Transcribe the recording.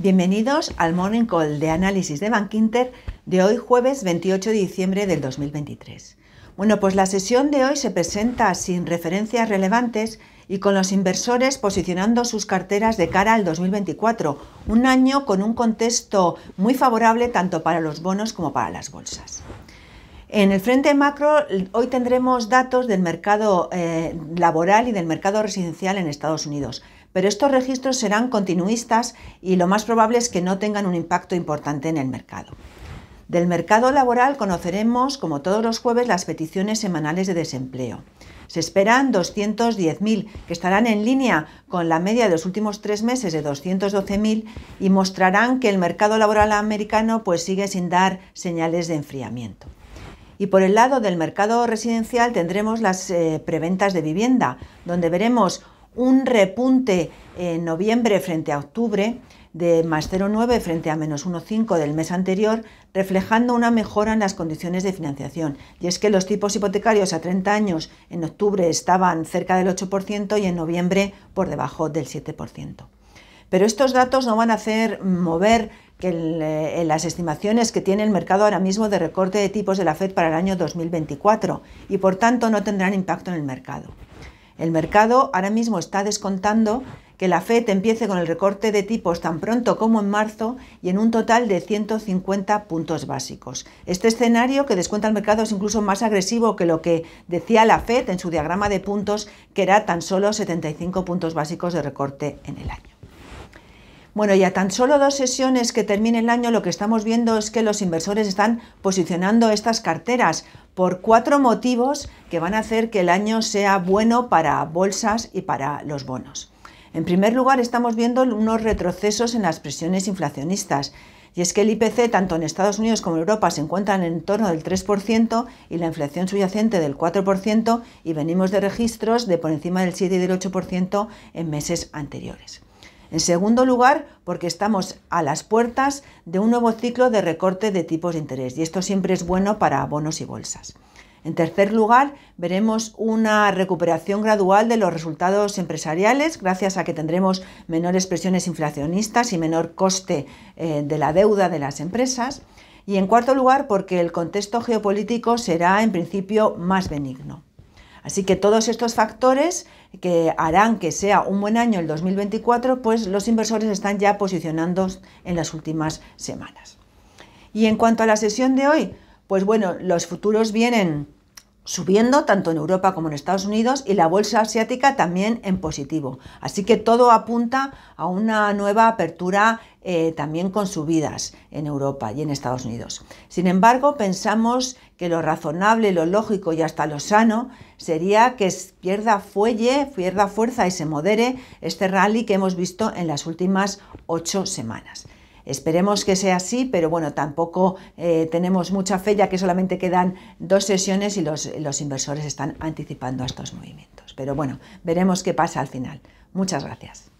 Bienvenidos al Morning Call de análisis de Bankinter de hoy jueves 28 de diciembre del 2023. Bueno, pues la sesión de hoy se presenta sin referencias relevantes y con los inversores posicionando sus carteras de cara al 2024, un año con un contexto muy favorable tanto para los bonos como para las bolsas. En el frente macro, hoy tendremos datos del mercado eh, laboral y del mercado residencial en Estados Unidos, pero estos registros serán continuistas y lo más probable es que no tengan un impacto importante en el mercado. Del mercado laboral conoceremos, como todos los jueves, las peticiones semanales de desempleo. Se esperan 210.000, que estarán en línea con la media de los últimos tres meses de 212.000 y mostrarán que el mercado laboral americano pues, sigue sin dar señales de enfriamiento. Y por el lado del mercado residencial tendremos las eh, preventas de vivienda, donde veremos un repunte en noviembre frente a octubre de más 0,9 frente a menos 1,5 del mes anterior, reflejando una mejora en las condiciones de financiación. Y es que los tipos hipotecarios a 30 años en octubre estaban cerca del 8% y en noviembre por debajo del 7%. Pero estos datos no van a hacer mover que eh, las estimaciones que tiene el mercado ahora mismo de recorte de tipos de la Fed para el año 2024 y por tanto no tendrán impacto en el mercado. El mercado ahora mismo está descontando que la Fed empiece con el recorte de tipos tan pronto como en marzo y en un total de 150 puntos básicos. Este escenario que descuenta el mercado es incluso más agresivo que lo que decía la Fed en su diagrama de puntos, que era tan solo 75 puntos básicos de recorte en el año. Bueno, ya tan solo dos sesiones que termine el año, lo que estamos viendo es que los inversores están posicionando estas carteras por cuatro motivos que van a hacer que el año sea bueno para bolsas y para los bonos. En primer lugar, estamos viendo unos retrocesos en las presiones inflacionistas. Y es que el IPC, tanto en Estados Unidos como en Europa, se encuentran en torno del 3% y la inflación subyacente del 4% y venimos de registros de por encima del 7 y del 8% en meses anteriores. En segundo lugar, porque estamos a las puertas de un nuevo ciclo de recorte de tipos de interés y esto siempre es bueno para bonos y bolsas. En tercer lugar, veremos una recuperación gradual de los resultados empresariales gracias a que tendremos menores presiones inflacionistas y menor coste eh, de la deuda de las empresas. Y en cuarto lugar, porque el contexto geopolítico será en principio más benigno. Así que todos estos factores que harán que sea un buen año el 2024, pues los inversores están ya posicionándose en las últimas semanas. Y en cuanto a la sesión de hoy, pues bueno, los futuros vienen subiendo tanto en Europa como en Estados Unidos y la bolsa asiática también en positivo. Así que todo apunta a una nueva apertura eh, también con subidas en Europa y en Estados Unidos. Sin embargo, pensamos que lo razonable, lo lógico y hasta lo sano sería que pierda fuelle, pierda fuerza y se modere este rally que hemos visto en las últimas ocho semanas. Esperemos que sea así, pero bueno, tampoco eh, tenemos mucha fe ya que solamente quedan dos sesiones y los, los inversores están anticipando estos movimientos. Pero bueno, veremos qué pasa al final. Muchas gracias.